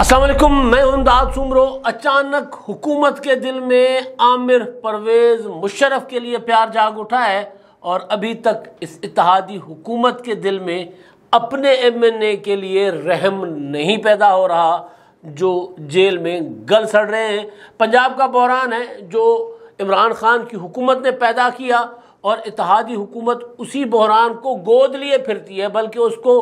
असलम मैं दाद सुमरो अचानक हुकूमत के दिल में आमिर परवेज़ मुशरफ के लिए प्यार जाग उठा है और अभी तक इस इतिहादी हुकूमत के दिल में अपने एम एन ए के लिए रहम नहीं पैदा हो रहा जो जेल में गल सड़ रहे हैं पंजाब का बहरान है जो इमरान खान की हुकूमत ने पैदा किया और इतिहादी हुकूमत उसी बहरान को गोद लिए फिरती है बल्कि उसको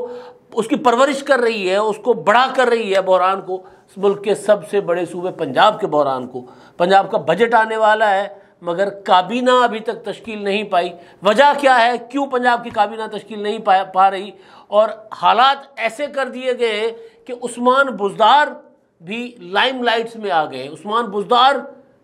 उसकी परवरिश कर रही है उसको बड़ा कर रही है बहरान को मुल्क के सबसे बड़े सूबे पंजाब के बहरान को पंजाब का बजट आने वाला है मगर काबीना अभी तक तश्कील नहीं पाई वजह क्या है क्यों पंजाब की काबीना तश्कील नहीं पा पा रही और हालात ऐसे कर दिए गए कि उस्मान बुजदार भी लाइम लाइट्स में आ गए उस्मान बुजदार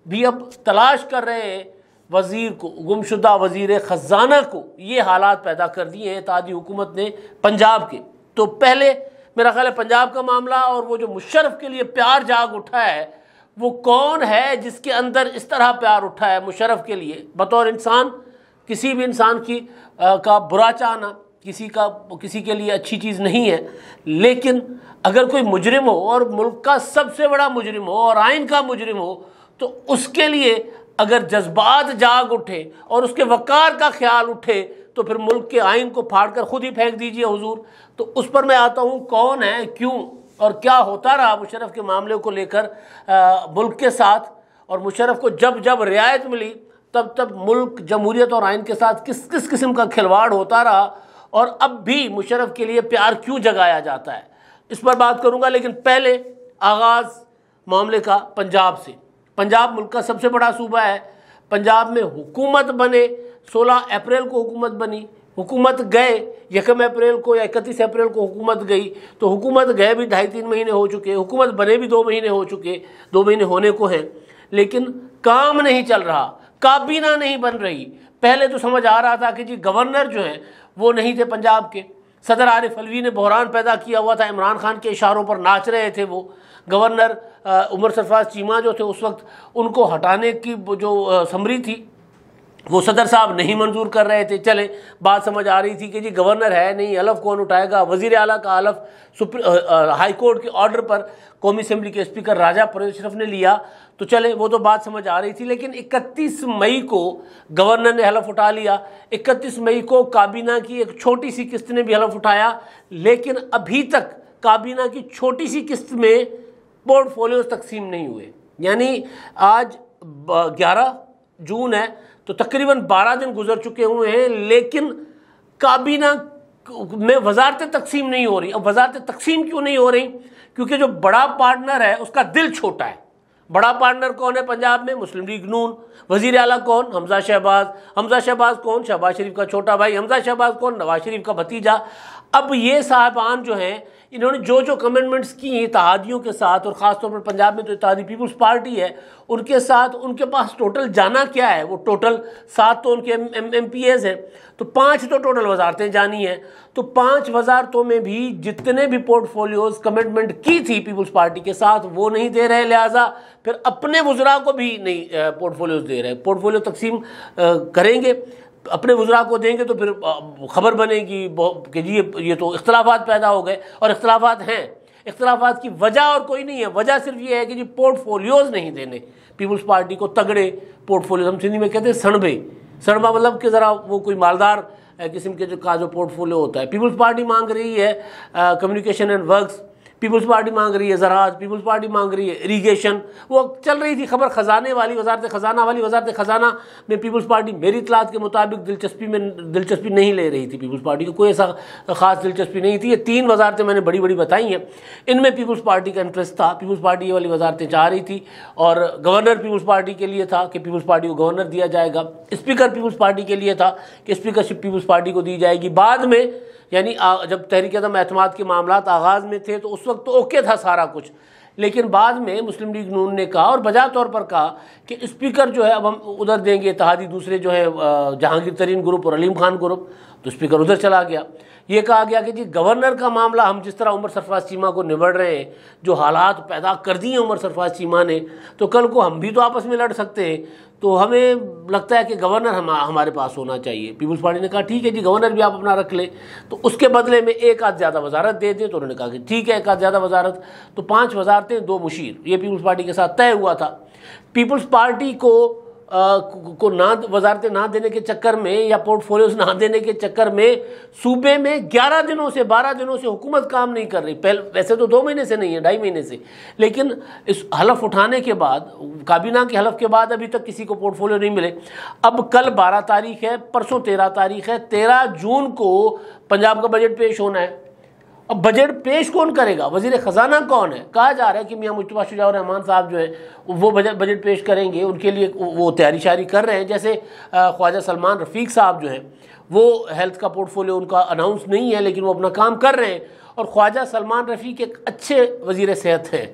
भी अब तलाश कर रहे हैं वज़ीर को गुमशुदा वज़ीर ख़जाना को ये हालात पैदा कर दिए हैं ताजी हुकूमत ने पंजाब के तो पहले मेरा ख्याल है पंजाब का मामला और वो जो मुशरफ के लिए प्यार जाग उठा है वो कौन है जिसके अंदर इस तरह प्यार उठा है मुशरफ़ के लिए बतौर इंसान किसी भी इंसान की आ, का बुरा चाहना किसी का किसी के लिए अच्छी चीज़ नहीं है लेकिन अगर कोई मुजरिम हो और मुल्क का सबसे बड़ा मुजरिम हो और आइन का मुजरिम हो तो उसके लिए अगर जज्बात जाग उठे और उसके वक़ार का ख्याल उठे तो फिर मुल्क के आइन को फाड़ कर ख़ुद ही फेंक दीजिए हुजूर तो उस पर मैं आता हूँ कौन है क्यों और क्या होता रहा मुशरफ के मामले को लेकर मुल्क के साथ और मुशरफ को जब जब रियायत मिली तब तब मुल्क जमहूरियत और आइन के साथ किस किस किस्म का खिलवाड़ होता रहा और अब भी मुशरफ के लिए प्यार क्यों जगाया जाता है इस पर बात करूँगा लेकिन पहले आगाज़ मामले का पंजाब से पंजाब मुल्क का सबसे बड़ा सूबा है पंजाब में हुकूमत बने 16 अप्रैल को हुकूमत बनी हुकूमत गए यकम अप्रैल को या इकतीस अप्रैल को हुकूमत गई तो हुकूमत गए भी ढाई तीन महीने हो चुके हुकूमत बने भी दो महीने हो चुके दो महीने होने को हैं लेकिन काम नहीं चल रहा काबीना नहीं बन रही पहले तो समझ आ रहा था कि जी गवर्नर जो हैं वो नहीं थे पंजाब के सदर आरिफ अलवी ने बहरान पैदा किया हुआ था इमरान खान के इशारों पर नाच रहे थे वो गवर्नर उमर सरफराज चीमा जो थे उस वक्त उनको हटाने की जो समरी थी वो सदर साहब नहीं मंजूर कर रहे थे चले बात समझ आ रही थी कि जी गवर्नर है नहीं अलफ कौन उठाएगा वजीर अला का अलफ सुप्री हाई कोर्ट के ऑर्डर पर कौमी असम्बली के स्पीकर राजा परवेज शरफ ने लिया तो चले वो तो बात समझ आ रही थी लेकिन 31 मई को गवर्नर ने हलफ उठा लिया 31 मई को काबीना की एक छोटी सी किस्त ने भी हलफ उठाया लेकिन अभी तक काबीना की छोटी सी किस्त में पोर्टफोलियोज तकसीम नहीं हुए यानी आज ग्यारह जून है तो तकरीबन बारह दिन गुजर चुके हुए हैं लेकिन काबीना में वजारत तकसीम नहीं हो रही अब वजारत तकसीम क्यों नहीं हो रही क्योंकि जो बड़ा पार्टनर है उसका दिल छोटा है बड़ा पार्टनर कौन है पंजाब में मुस्लिम लीग नून वजीर अला कौन हमजा शहबाज हमजा शहबाज कौन शहबाज शरीफ का छोटा भाई हमजा शहबाज कौन नवाज शरीफ का भतीजा अब ये साहबान जो हैं इन्होंने जो जो कमेंटमेंट्स की इतिहादियों के साथ और ख़ासतौर पर पंजाब में तो इतिहादी पीपल्स पार्टी है उनके साथ उनके पास टोटल जाना क्या है वो टोटल सात तो उनके एम एम पी एज हैं तो पाँच तो टोटल वजारतें जानी हैं तो पाँच वजारतों में भी जितने भी पोर्टफोलियोज कमिटमेंट की थी पीपल्स पार्टी के साथ वो नहीं दे रहे लिहाजा फिर अपने वजरा को भी नहीं पोर्टफोलियोज दे रहे पोर्टफोलियो तकसीम करेंगे अपने वजरा को देंगे तो फिर खबर बनेगी कि जी ये ये तो इख्तलाफात पैदा हो गए और अख्तलाफात हैं इख्तलाफात की वजह और कोई नहीं है वजह सिर्फ ये है कि जी पोर्टफोलियोज़ नहीं देने पीपल्स पार्टी को तगड़े पोर्टफोलियो हम सिंधी में कहते हैं सड़बे सड़बा मतलब कि ज़रा वो कोई मालदार किस्म के जो का जो पोर्टफोलियो होता है पीपल्स पार्टी मांग रही है communication and works Peoples Party मांग रही है ज़राज पीपल्स पार्टी मांग रही है इरीगेशन वो चल रही थी खबर खजाने वाली वजारत खजाना वाली वजारत खजाना में पीपल्स पार्टी मेरी इतलात के मुताबिक दिलचस्पी में दिलचस्पी नहीं ले रही थी पीपल्स पार्टी को कोई ऐसा खास दिलचस्पी नहीं थी ये तीन वजारतें मैंने बड़ी बड़ी बताई हैं इनमें पीपल्स पार्टी का इंटरेस्ट था पीपल्स पार्टी ये वाली वजारतें चाह रही थी और गवर्नर पीपल्स पार्टी के लिए था कि पीपल्स पार्टी को गवर्नर दिया जाएगा स्पीकर पीपल्स पार्टी के लिए था कि स्पीकरशिप पीपल्स पार्टी को दी जाएगी बाद में यानी जब तहरीक आदम अहतमाद के मामला आगाज़ में थे तो उस वक्त तो ओके था सारा कुछ लेकिन बाद में मुस्लिम लीग नून ने कहा और बजा तौर पर कहा कि स्पीकर जो है अब हम उधर देंगे इतिहादी दूसरे जो है जहांगीर तरीन ग्रुप और अलीम खान ग्रुप तो स्पीकर उधर चला गया ये कहा गया कि जी गवर्नर का मामला हम जिस तरह उमर सरफराज चीमा को निबड़ रहे हैं जो हालात पैदा कर दिए उमर सरफराज चीमा ने तो कल को हम भी तो आपस में लड़ सकते हैं तो हमें लगता है कि गवर्नर हम हमारे पास होना चाहिए पीपल्स पार्टी ने कहा ठीक है जी गवर्नर भी आप अपना रख लें तो उसके बदले में एक आध ज़्यादा वजारत दे दें तो उन्होंने कहा कि ठीक है एक आध ज़्यादा वजारत तो पाँच वजारतें दो मुशीर ये पीपल्स पार्टी के साथ तय हुआ था पीपल्स पार्टी को को ना वजारतें ना देने के चक्कर में या पोर्टफोलियोस ना देने के चक्कर में सूबे में 11 दिनों से 12 दिनों से हुकूमत काम नहीं कर रही पहले वैसे तो दो महीने से नहीं है ढाई महीने से लेकिन इस हलफ उठाने के बाद काबीना के हलफ के बाद अभी तक किसी को पोर्टफोलियो नहीं मिले अब कल बारह तारीख है परसों तेरह तारीख है तेरह जून को पंजाब का बजट पेश होना है अब बजट पेश कौन करेगा वजीर ख़जाना कौन है कहा जा रहा है कि मियाँ मुशतबा रहमान साहब जो हैं वो बजट बजट पेश करेंगे उनके लिए वो तैयारी शारी कर रहे हैं जैसे ख्वाजा सलमान रफ़ीक साहब जो हैं वो हेल्थ का पोर्टफोलियो उनका अनाउंस नहीं है लेकिन वो अपना काम कर रहे हैं और ख्वाजा सलमान रफ़ी के अच्छे वजीर सेहत हैं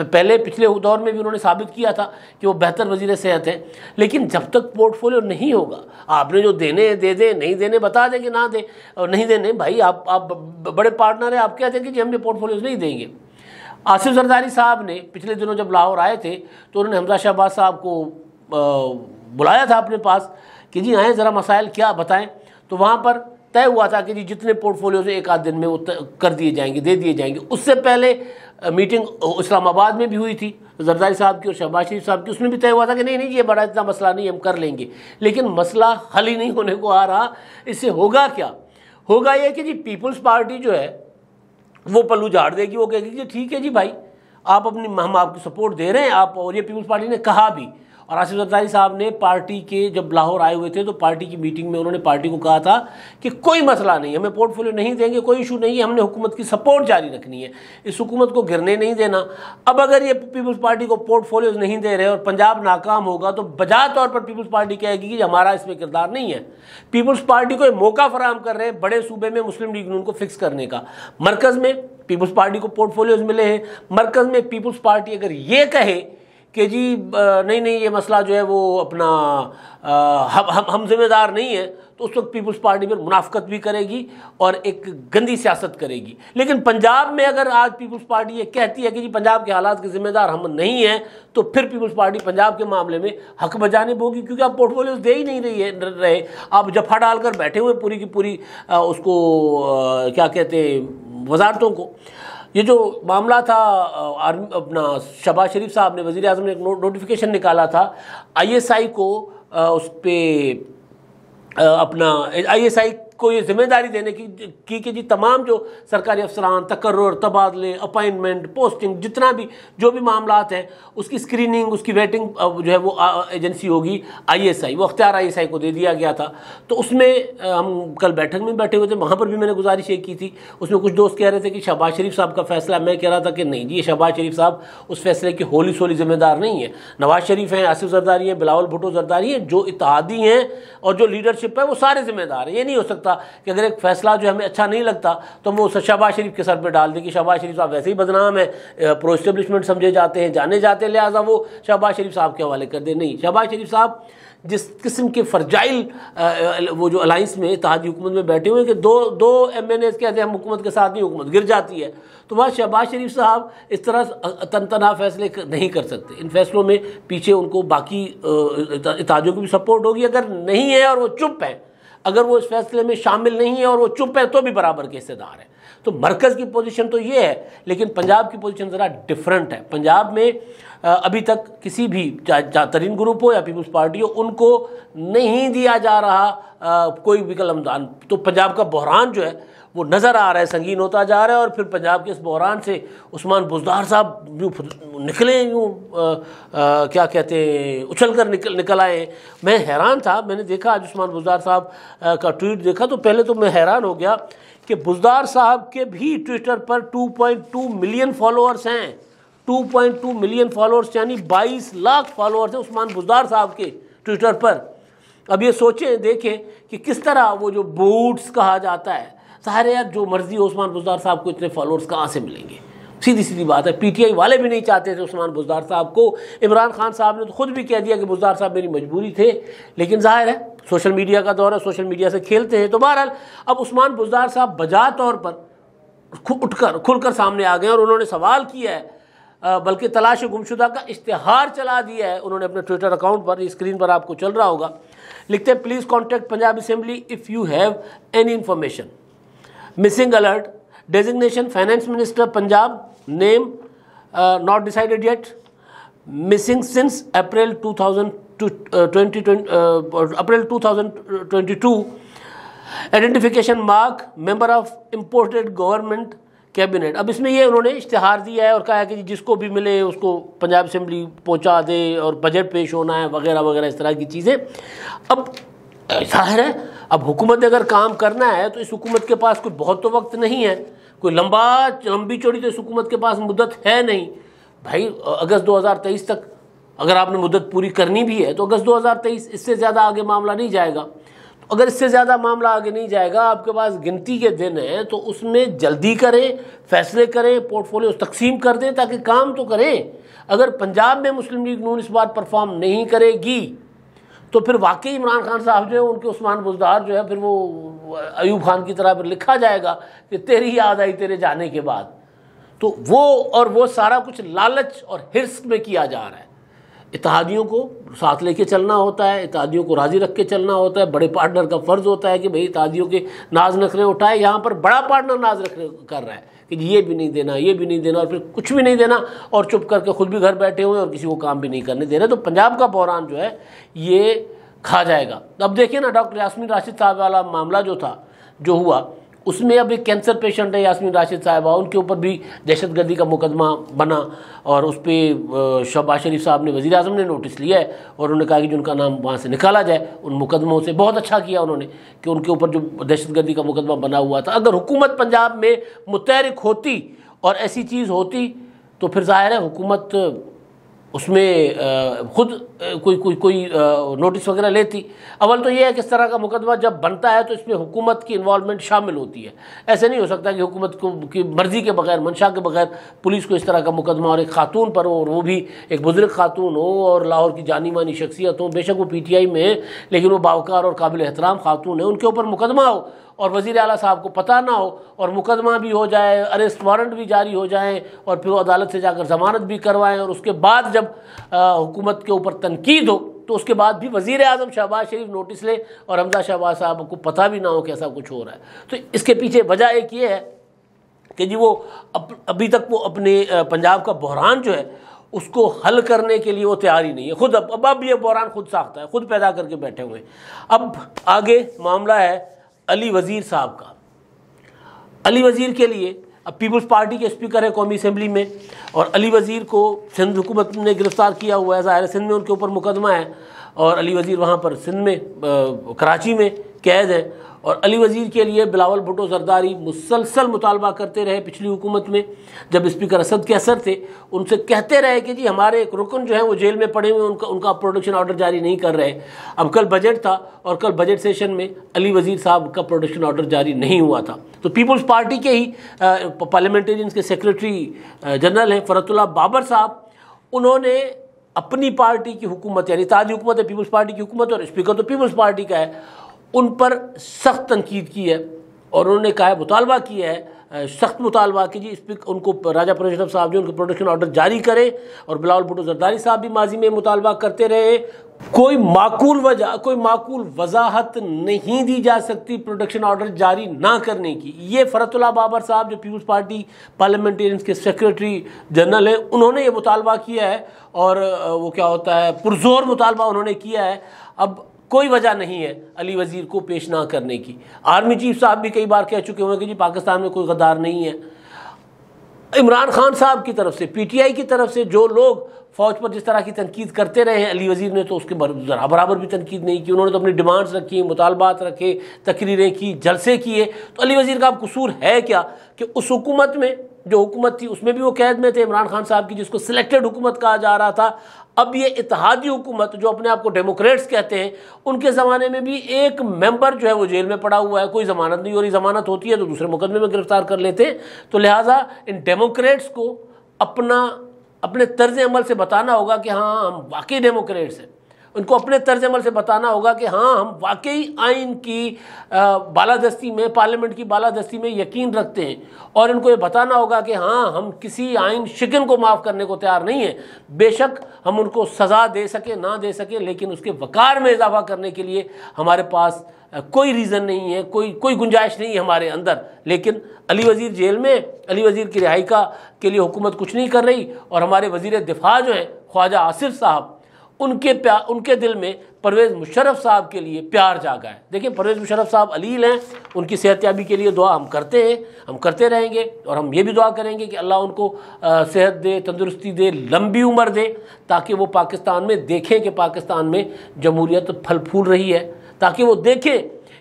पहले पिछले दौर में भी उन्होंने साबित किया था कि वो बेहतर वजीर सेहत हैं लेकिन जब तक पोर्टफोलियो नहीं होगा आपने जो देने दे दे दें नहीं देने बता दें कि ना दे और नहीं देने भाई आप आप बड़े पार्टनर हैं आप कहते देंगे कि ये पोर्टफोलियो नहीं देंगे आसिफ जरदारी साहब ने पिछले दिनों जब लाहौर आए थे तो उन्होंने हमजा शहबाज साहब को बुलाया था अपने पास कि जी आएँ ज़रा मसाइल क्या बताएँ तो वहाँ पर तय हुआ था कि जी जितने पोर्टफोलियोज एक आध दिन में वो कर दिए जाएंगे दे दिए जाएंगे उससे पहले मीटिंग इस्लामाबाद में भी हुई थी जरदारी साहब की और शहबाज शरीफ साहब की उसमें भी तय हुआ था कि नहीं नहीं ये बड़ा इतना मसला नहीं हम कर लेंगे लेकिन मसला हल ही नहीं होने को आ रहा इससे होगा क्या होगा ये कि जी पीपल्स पार्टी जो है वो पल्लू झाड़ देगी वो कहेगी कि ठीक है जी भाई आप अपनी हम आपको सपोर्ट दे रहे हैं आप और ये पीपल्स पार्टी ने कहा भी और आसिफ जरदारी साहब ने पार्टी के जब लाहौर आए हुए थे तो पार्टी की मीटिंग में उन्होंने पार्टी को कहा था कि कोई मसला नहीं हमें पोर्टफोलियो नहीं देंगे कोई इशू नहीं है हमने हुकूमत की सपोर्ट जारी रखनी है इस हुकूमत को गिरने नहीं देना अब अगर ये पीपल्स पार्टी को पोर्टफोलियोज नहीं दे रहे और पंजाब नाकाम होगा तो बजा तौर पर पीपल्स पार्टी कहेगी कि हमारा इसमें किरदार नहीं है पीपल्स पार्टी को मौका फराम कर रहे हैं बड़े सूबे में मुस्लिम लीग नून को फिक्स करने का मरकज़ में पीपल्स पार्टी को पोर्टफोलियोज मिले हैं मरकज़ में पीपल्स पार्टी अगर ये कहे कि जी नहीं नहीं ये मसला जो है वो अपना हम हम हम जिम्मेदार नहीं है तो उस वक्त पीपल्स पार्टी पर मुनाफ्त भी करेगी और एक गंदी सियासत करेगी लेकिन पंजाब में अगर आज पीपल्स पार्टी ये कहती है कि जी पंजाब के हालात के जिम्मेदार हम नहीं हैं तो फिर पीपल्स पार्टी पंजाब के मामले में हक बजाने होगी क्योंकि आप पोर्टफोलियोज दे ही नहीं रही है रहे आप जफा डालकर बैठे हुए पूरी की पूरी उसको क्या कहते हैं वजारतों को ये जो मामला था आर्मी अपना शबाज शरीफ साहब ने वज़ी अजम ने एक नो, नोटिफिकेशन निकाला था आईएसआई को आ, उस पर अपना आईएसआई को ये जिम्मेदारी देने की की कि जी तमाम जो सरकारी अफसरान तकर्र तबादले अपॉइंटमेंट पोस्टिंग जितना भी जो भी मामला हैं उसकी स्क्रीनिंग उसकी वेटिंग जो है वो एजेंसी होगी आईएसआई वो अख्तियार आईएसआई को दे दिया गया था तो उसमें हम कल बैठक में बैठे हुए थे वहाँ पर भी मैंने गुजारिश ये की थी उसमें कुछ दोस्त कह रहे थे कि शहबाज शरीफ साहब का फैसला मैं कह रहा था कि नहीं जी शहबाज शरीफ साहब उस फैसले के होली सोली जिम्मेदार नहीं है नवाज शरीफ हैं आसिफ जरदारी हैं बिलावल भुटो जरदारी हैं जो इतिहादी हैं और जो लीडरशिप है वो सारे जिम्मेदार हैं ये नहीं हो सकता सकता कि अगर एक फैसला जो हमें अच्छा नहीं लगता तो हम उस शहबाज शरीफ के सर पर डाल दें कि शहबाज शरीफ साहब वैसे ही बदनाम है प्रो समझे जाते हैं जाने जाते हैं लिहाजा वो शहबाज शरीफ साहब के हवाले कर दें नहीं शहबाज शरीफ साहब जिस किस्म के फर्जाइल वो जो अलाइंस में इतिहादी हुकूमत में बैठे हुए हैं कि दो दो एम एन एस कहते हैं हम हुकूमत के साथ नहीं हुकूमत गिर जाती है तो वहाँ शहबाज शरीफ साहब इस तरह तन तना फैसले नहीं कर सकते इन फैसलों में पीछे उनको बाकी इतिहादियों की भी सपोर्ट होगी अगर नहीं है और वो चुप है अगर वो इस फैसले में शामिल नहीं है और वो चुप है तो भी बराबर के हिस्सेदार हैं तो मरकज़ की पोजीशन तो ये है लेकिन पंजाब की पोजीशन ज़रा डिफरेंट है पंजाब में अभी तक किसी भी चाहे तरीन ग्रुप हो या पीपल्स पार्टी हो उनको नहीं दिया जा रहा कोई भी कलमदान तो पंजाब का बहरान जो है वो नज़र आ रहा है संगीन होता जा रहा है और फिर पंजाब के इस बहरान से उस्मान बुजदार साहब यूँ निकले यूँ क्या कहते हैं उछल कर निकल निकल आए मैं हैरान था मैंने देखा आज उस्मान बुजदार साहब का ट्वीट देखा तो पहले तो मैं हैरान हो गया कि बुजदार साहब के भी ट्विटर पर 2.2 मिलियन फॉलोअर्स हैं 2.2 मिलियन फॉलोअर्स यानी 22 लाख फॉलोअर्स हैं उस्मान बुजदार साहब के ट्विटर पर अब ये सोचें देखें कि किस तरह वो जो बूट्स कहा जाता है सारे यार जो मर्जी उस्मान बुजदार साहब को इतने फॉलोअर्स कहाँ से मिलेंगे सीधी सीधी बात है पीटीआई वाले भी नहीं चाहते थे उस्मान बुजदार साहब को इमरान खान साहब ने तो खुद भी कह दिया कि बुजदार साहब मेरी मजबूरी थे लेकिन जाहिर है सोशल मीडिया का दौर है सोशल मीडिया से खेलते हैं तो बहरहाल अब उस्मान बुजदार साहब बजा तौर पर उठकर खुलकर सामने आ गए और उन्होंने सवाल किया है बल्कि तलाश गुमशुदा का इश्तहार चला दिया है उन्होंने अपने ट्विटर अकाउंट पर स्क्रीन पर आपको चल रहा होगा लिखते हैं please contact Punjab assembly if you have any information missing alert designation finance minister Punjab name not decided yet missing since April 2020 April 2022 identification mark member of imported government cabinet अब इसमें ये उन्होंने इश्तहार दिया है और कहा है कि जिसको भी मिले उसको पंजाब असम्बली पहुंचा दे और बजट पेश होना है वगैरह वगैरह इस तरह की चीज़ें अब जाहिर है अब हुकूमत ने अगर काम करना है तो इस हुकूमत के पास कोई बहुत तो वक्त नहीं है कोई लंबा लंबी चौड़ी तो इस हुकूमत के पास मुद्दत है नहीं भाई अगस्त 2023 तक अगर आपने मुद्दत पूरी करनी भी है तो अगस्त 2023 इससे ज़्यादा आगे मामला नहीं जाएगा तो अगर इससे ज़्यादा मामला आगे नहीं जाएगा आपके पास गिनती के दिन हैं तो उसमें जल्दी करें फैसले करें पोर्टफोलियो तकसीम कर दें ताकि काम तो करें अगर पंजाब में मुस्लिम लीग नून इस बार परफॉर्म नहीं करेगी तो फिर वाकई इमरान खान साहब जो है उनके उस्मान बुजदार जो है फिर वो अयूब खान की तरह फिर लिखा जाएगा कि तेरी याद आई तेरे जाने के बाद तो वो और वो सारा कुछ लालच और हिरस में किया जा रहा है इतिहादियों को साथ लेके चलना होता है इतिहादियों को राज़ी रख के चलना होता है बड़े पार्टनर का फ़र्ज़ होता है कि भाई इतिहादियों के नाज नखरे उठाए यहाँ पर बड़ा पार्टनर नाज रख कर रहा है कि ये भी नहीं देना ये भी नहीं देना और फिर कुछ भी नहीं देना और चुप करके खुद भी घर बैठे हुए और किसी को काम भी नहीं करने दे रहे तो पंजाब का बहरान जो है ये खा जाएगा अब देखिए ना डॉक्टर यासमिन राशिद साहब वाला मामला जो था जो हुआ उसमें अब एक कैंसर पेशेंट है यासमीन राशिद साहबा उनके ऊपर भी दहशत गर्दी का मुकदमा बना और उस पर शहबाज शरीफ साहब ने वज़ी अजम ने नोटिस लिया है और उन्होंने कहा कि जो उनका नाम वहाँ से निकाला जाए उन मुकदमों से बहुत अच्छा किया उन्होंने कि उनके ऊपर जो दहशत गर्दी का मुकदमा बना हुआ था अगर हुकूमत पंजाब में मुतहरक होती और ऐसी चीज़ होती तो फिर ज़ाहिर है हुकूमत उसमें ख़ुद कोई कोई कोई नोटिस वगैरह लेती अवल तो यह है कि इस तरह का मुकदमा जब बनता है तो इसमें हुकूमत की इन्वॉलमेंट शामिल होती है ऐसे नहीं हो सकता कि हुकूमत को की मर्ज़ी के बगैर मंशा के बगैर पुलिस को इस तरह का मुकदमा और एक खातून पर हो और वो भी एक बुज़ुर्ग खातून हो और लाहौर की जानी मानी शख्सियत हो बेशक वो पी टी आई में है लेकिन वो बावकार और काबिल एहतराम खातून है उनके ऊपर मुकदमा हो और वज़ी अला साहब को पता ना हो और मुकदमा भी हो जाए अरेस्ट वारंट भी जारी हो जाए और फिर वो अदालत से जाकर ज़मानत भी करवाएँ और उसके बाद जब हुकूमत के ऊपर तनकीद हो तो उसके बाद भी वज़ी अजम शहबाज शरीफ नोटिस ले और हमजा शहबाज साहब को पता भी ना हो कि ऐसा कुछ हो रहा है तो इसके पीछे वजह एक ये है कि जी वो अप, अभी तक वो अपने पंजाब का बहरान जो है उसको हल करने के लिए वो तैयार ही नहीं है खुद अब अब, अब ये बहरान खुद साख्ता है खुद पैदा करके बैठे हुए हैं अब आगे मामला है अली वज़ीर साहब का अली वज़ीर के लिए अब पीपल्स पार्टी के स्पीकर है कौमी असम्बली में और अली वज़ीर को सिंध हुकूमत ने गिरफ़्तार किया हुआ है ज़ाहिर सिंध में उनके ऊपर मुकदमा है और अली वज़ीर वहाँ पर सिंध में आ, कराची में कैद है और अली वज़ीर के लिए बिलावल भुटो सरदारी मुसलसल मुतालबा करते रहे पिछली हुकूमत में जब स्पीकर असद के असर थे उनसे कहते रहे कि जी हमारे एक रुकन जो है वो जेल में पड़े हुए उनका उनका प्रोडक्शन ऑर्डर जारी नहीं कर रहे अब कल बजट था और कल बजट सेशन में अली वज़ीर साहब का प्रोडक्शन ऑर्डर जारी नहीं हुआ था तो पीपल्स पार्टी के ही पार्लियामेंटेरियंस के सेक्रेटरी जनरल हैं फ़रतुल्ला बाबर साहब उन्होंने अपनी पार्टी की हुकूमत यानी ताजी हुकूमत है पीपल्स पार्टी की हुकूमत और स्पीकर तो पीपल्स पार्टी का है उन पर सख्त तनकीद की है और उन्होंने कहा है मुतालबा किया है सख्त मुतालबा कीजिए इस पर उनको राजा परमेश्वर साहब जो उनको प्रोडक्शन ऑर्डर जारी करें और बिलावल भुटो जरदारी साहब भी माजी में मुतालबा करते रहे कोई माकूल वजह कोई माकूल वजाहत नहीं दी जा सकती प्रोटेक्शन ऑर्डर जारी ना करने की ये फरतुल्ला बाबर साहब जो पीपल्स पार्टी पार्लियामेंटेरियंस के सेक्रेटरी जनरल हैं उन्होंने ये मुतालबा किया है और वो क्या होता है पुरजोर मुतालबा उन्होंने किया है अब कोई वजह नहीं है अली वज़ीर को पेश ना करने की आर्मी चीफ साहब भी कई बार कह चुके होंगे कि जी पाकिस्तान में कोई गद्दार नहीं है इमरान खान साहब की तरफ से पीटीआई की तरफ से जो लोग फौज पर जिस तरह की तनकीद करते रहे हैं अली वज़ीर ने तो उसके ज़रा बराबर भी तनकीद नहीं की उन्होंने तो अपनी डिमांड्स रखी मुतालबात रखे तकरीरें की जलसे किए तो अली वज़ीर का अब कसूर है क्या कि उस हुकूमत में जो हुकूमत थी उसमें भी वो कैद में थे इमरान खान साहब की जिसको सिलेक्टेड हुकूमत कहा जा रहा था अब ये इतिहादी हुकूमत जो अपने आप को डेमोक्रेट्स कहते हैं उनके ज़माने में भी एक मेंबर जो है वो जेल में पड़ा हुआ है कोई ज़मानत नहीं हो रही ज़मानत होती है तो दूसरे मुकदमे में गिरफ्तार कर लेते हैं तो लिहाजा इन डेमोक्रेट्स को अपना अपने तर्ज अमल से बताना होगा कि हाँ हम वाकई डेमोक्रेट्स हैं उनको अपने तर्ज अमल से बताना होगा कि हाँ हम वाकई आइन की बालादस्ती में पार्लियामेंट की बालादस्ती में यकीन रखते हैं और इनको ये बताना होगा कि हाँ हम किसी आइन शिकन को माफ़ करने को तैयार नहीं है बेशक हम उनको सज़ा दे सकें ना दे सकें लेकिन उसके वक़ार में इजाफा करने के लिए हमारे पास कोई रीज़न नहीं है कोई कोई गुंजाइश नहीं है हमारे अंदर लेकिन अली वज़ीर जेल में अली वज़ीर की रिहाई का के लिए हुकूमत कुछ नहीं कर रही और हमारे वज़ी दिफ़ा जो हैं ख्वाजा आसिफ साहब उनके प्यार उनके दिल में परवेज़ मुशरफ़ साहब के लिए प्यार जागा है देखिए परवेज़ मुशरफ साहब अलील हैं उनकी सेहतयाबी के लिए दुआ हम करते हैं हम करते रहेंगे और हम ये भी दुआ करेंगे कि अल्लाह उनको सेहत दे तंदुरुस्ती दे लंबी उम्र दे ताकि वो पाकिस्तान में देखें कि पाकिस्तान में जमहूरियत फल फूल रही है ताकि वो देखें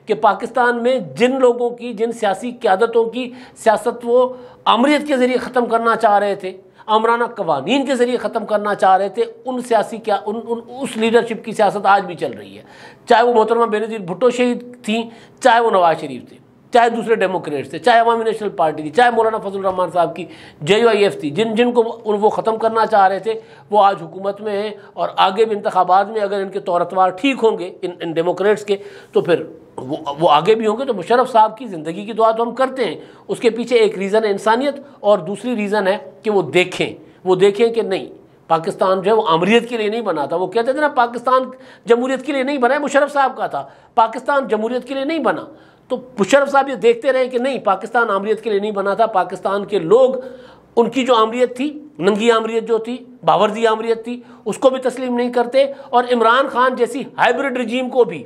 कि पाकिस्तान में जिन लोगों की जिन सियासी क्यादतों की सियासत वो अमरीत के ज़रिए ख़त्म करना चाह रहे थे अमराना कवानीन के ज़रिए ख़त्म करना चाह रहे थे उन सियासी क्या उन, उन उस लीडरशिप की सियासत आज भी चल रही है चाहे वो मोहतरमा बेनजीर भुट्टो शहीद थी चाहे वो नवाज शरीफ थे चाहे दूसरे डेमोक्रेट्स थे चाहे अवामी नेशनल पार्टी थी चाहे मौलाना फजल रहमान साहब की जे एफ थी जिन जिनको वो ख़त्म करना चाह रहे थे वो आज हुकूमत में हैं और आगे भी इंतबात में अगर इनके तौर ठीक होंगे इन इन डेमोक्रेट्स के तो फिर वो वो आगे भी होंगे तो मुशरफ साहब की ज़िंदगी की दुआ तो हम करते हैं उसके पीछे एक रीज़न है इंसानियत और दूसरी रीज़न है कि वो देखें वो देखें कि नहीं पाकिस्तान जो है वो अमरीत के लिए नहीं बना था वो कहते थे ना पाकिस्तान जमहूरियत के लिए नहीं बना है मुशरफ साहब का था पाकिस्तान जमूरीत के लिए नहीं बना तो मुशरफ साहब ये देखते रहे कि नहीं पाकिस्तान आमरीत के लिए नहीं बना था पाकिस्तान के लोग उनकी जो आमरीत थी नंगी आमरीत जो थी बावरदी आमरीत थी उसको भी तस्लीम नहीं करते और इमरान खान जैसी हाइब्रिड रजीम को भी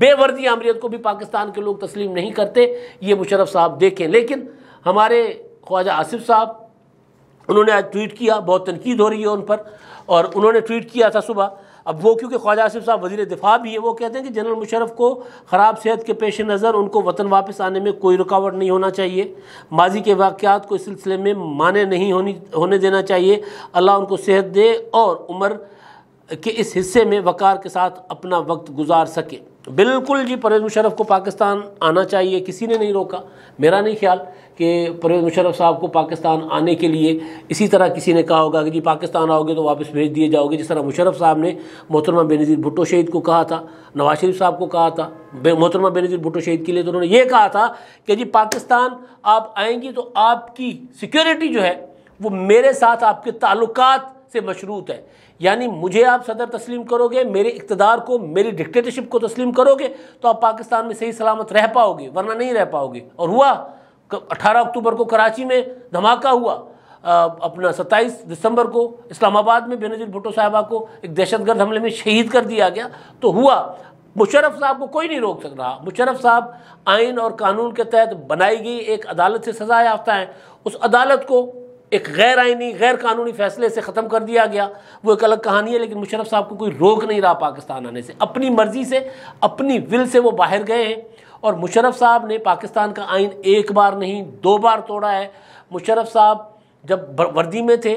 बेवर्दी आमरीत को भी पाकिस्तान के लोग तस्लीम नहीं करते ये मुशरफ साहब देखें लेकिन हमारे ख्वाजा आसिफ साहब उन्होंने आज ट्वीट किया बहुत तनकीद हो रही है उन पर और उन्होंने ट्वीट किया था सुबह अब वो क्योंकि ख्वाजा आसिफ साहब वजी दिफा भी है वो कहते हैं कि जनरल मुशरफ को ख़राब सेहत के पेश नज़र उनको वतन वापस आने में कोई रुकावट नहीं होना चाहिए माजी के वाक़ात को इस सिलसिले में माने नहीं होनी होने देना चाहिए अल्लाह उनको सेहत दे और उम्र के इस हिस्से में वक़ार के साथ अपना वक्त गुजार सकें बिल्कुल जी परवेज़ मुशरफ को पाकिस्तान आना चाहिए किसी ने नहीं रोका मेरा नहीं ख्याल कि परवेज़ मुशरफ साहब को पाकिस्तान आने के लिए इसी तरह किसी ने कहा होगा कि जी पाकिस्तान आओगे तो वापस भेज दिए जाओगे जिस तरह मुशरफ साहब ने मोहतरमा बेनज़ीर भुट्टो शहीद को कहा था नवाज शरीफ साहब को कहा था मोहतरमा बेनज़ीर भुट्टो शहीद के लिए तो उन्होंने ये कहा था कि जी पाकिस्तान आप आएंगी तो आपकी सिक्योरिटी जो है वो मेरे साथ आपके ताल्लुक से मशरूत है यानी मुझे आप सदर तस्लीम करोगे मेरे इकतदार को मेरी डिक्टेटरशिप को तस्लीम करोगे तो आप पाकिस्तान में सही सलामत रह पाओगे वरना नहीं रह पाओगे और हुआ अठारह अक्टूबर को कराची में धमाका हुआ आ, अपना 27 दिसंबर को इस्लामाबाद में बेनजीर भुटो साहबा को एक दहशतगर्द हमले में शहीद कर दिया गया तो हुआ मुशरफ साहब को कोई नहीं रोक सक रहा मुशरफ साहब आइन और कानून के तहत बनाई गई एक अदालत से सजा याफ्ता है उस अदालत को एक गैर आइनी गैर कानूनी फैसले से ख़त्म कर दिया गया वो एक अलग कहानी है लेकिन मुशरफ साहब को कोई रोक नहीं रहा पाकिस्तान आने से अपनी मर्ज़ी से अपनी विल से वो बाहर गए हैं और मुशरफ साहब ने पाकिस्तान का आइन एक बार नहीं दो बार तोड़ा है मुशरफ साहब जब वर्दी में थे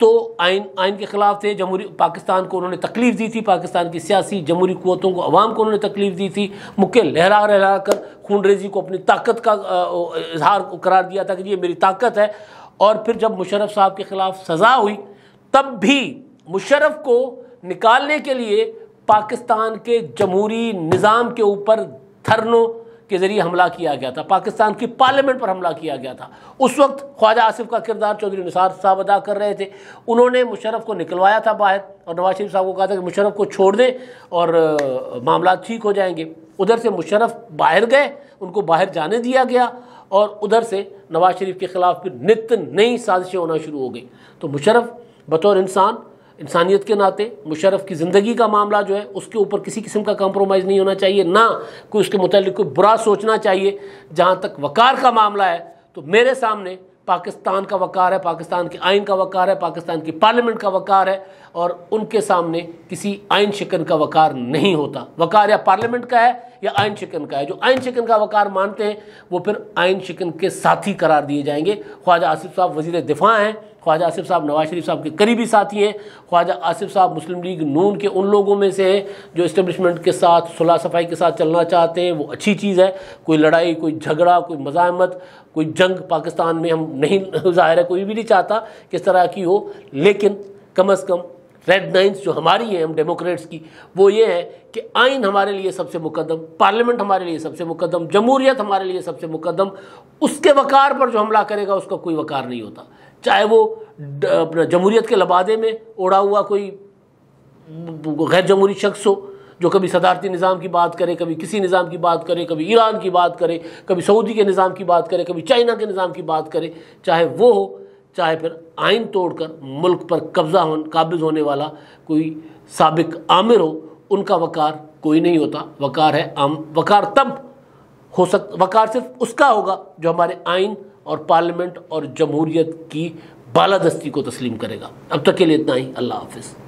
तो आइन आइन के ख़िलाफ़ थे जमहूरी पाकिस्तान को उन्होंने तकलीफ़ दी थी पाकिस्तान की सियासी जमहूरी क़वतों को आवाम को उन्होंने तकलीफ़ दी थी मुख्य लहरा लहरा कर खूनरेजी को अपनी ताकत का इजहार करार दिया था कि ये मेरी ताकत है और फिर जब मुशरफ साहब के ख़िलाफ़ सज़ा हुई तब भी मुशरफ को निकालने के लिए पाकिस्तान के जमहूरी निज़ाम के ऊपर धरनों के ज़रिए हमला किया गया था पाकिस्तान की पार्लियामेंट पर हमला किया गया था उस वक्त ख्वाजा आसिफ का किरदार चौधरी निसार साहब अदा कर रहे थे उन्होंने मुशरफ को निकलवाया था बाहर और नवाज शरीफ साहब को कहा था कि मुशरफ को छोड़ दें और मामला ठीक हो जाएंगे उधर से मुशरफ बाहर गए उनको बाहर जाने दिया गया और उधर से नवाज शरीफ के ख़िलाफ़ फिर नित्य नई साजिशें होना शुरू हो गई तो मुशरफ बतौर इंसान इंसानियत के नाते मुशरफ की ज़िंदगी का मामला जो है उसके ऊपर किसी किस्म का कम्प्रोमाइज़ नहीं होना चाहिए ना कोई उसके मतलब कोई बुरा सोचना चाहिए जहाँ तक वक़ार का मामला है तो मेरे सामने पाकिस्तान का वक़ार है पाकिस्तान के आइन का वक़ार है पाकिस्तान की पार्लियामेंट का वक़ार है और उनके सामने किसी आइन शिकन का वक़ार नहीं होता वक़ार या पार्लियामेंट का है या आइन शिकन का है जो आइन शिकन का वक़ार मानते हैं वो फिर आइन शिकन के साथी करार दिए जाएंगे ख्वाजा आसिफ साहब वजीर दिफा हैं ख्वाजा आसिफ साहब नवाज शरीफ साहब के करीबी साथी हैं ख्वाजा आसिफ साहब मुस्लिम लीग नून के उन लोगों में से हैं जो इस्टेब्लिशमेंट के साथ सुलह सफाई के साथ चलना चाहते हैं वो अच्छी चीज़ है कोई लड़ाई कोई झगड़ा कोई मजामत कोई जंग पाकिस्तान में हम नहीं जाहिर है कोई भी नहीं चाहता किस तरह की हो लेकिन कम अज़ कम रेड लाइन्स जो हमारी हैं हम डेमोक्रेट्स की वो ये है कि आइन हमारे लिए सबसे मुकदम पार्लियामेंट हमारे लिए सबसे मुकदम जमहूरियत हमारे लिए सबसे मुकदम उसके वकार पर जो हमला करेगा उसका कोई वकार नहीं होता चाहे वो अपना जमहूरियत के लबादे में ओढ़ा हुआ कोई गैर जमहूरी शख्स हो जो कभी सदारती निज़ाम की बात करे कभी किसी निज़ाम की बात करे कभी ईरान की बात करे कभी सऊदी के निज़ाम की बात करे कभी चाइना के निज़ाम की बात करे चाहे वो हो चाहे फिर आइन तोड़कर मुल्क पर कब्ज़ा हो काबिज होने वाला कोई सबक आमिर हो उनका वकार कोई नहीं होता वकार है आम वकार तब हो सक वकार सिर्फ उसका होगा जो हमारे आइन और पार्लियामेंट और जमहूरियत की बालादस्ती को तस्लीम करेगा अब तक के लिए इतना ही अल्लाह हाफिज़